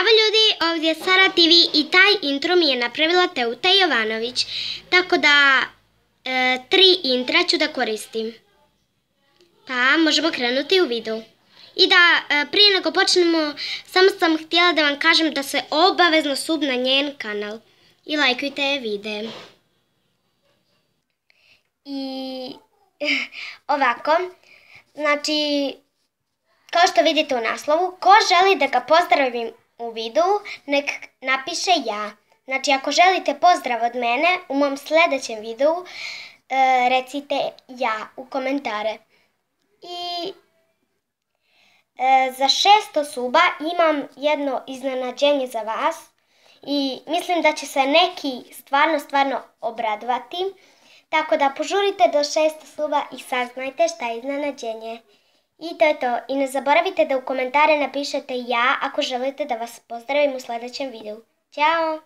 Zdravo ljudi, ovdje je Sara TV i taj intro mi je napravila Teuta Jovanović, tako da e, tri intra ću da koristim. Pa možemo krenuti u video. I da, e, prije nego počnemo, samo sam htjela da vam kažem da se obavezno sub na njen kanal i lajkujte je videe. I ovako, znači, kao što vidite u naslovu, ko želi da ga pozdravim u videu, nek napiše ja. Znači, ako želite pozdrav od mene, u mom sledećem videu e, recite ja u komentare. I e, za 600 suba imam jedno iznenađenje za vas i mislim da će se neki stvarno, stvarno obradovati. Tako da požurite do 600 suba i saznajte šta je iznenađenje. I to je to. I ne zaboravite da u komentare napišete ja ako želite da vas pozdravim u sledećem videu. Ćao!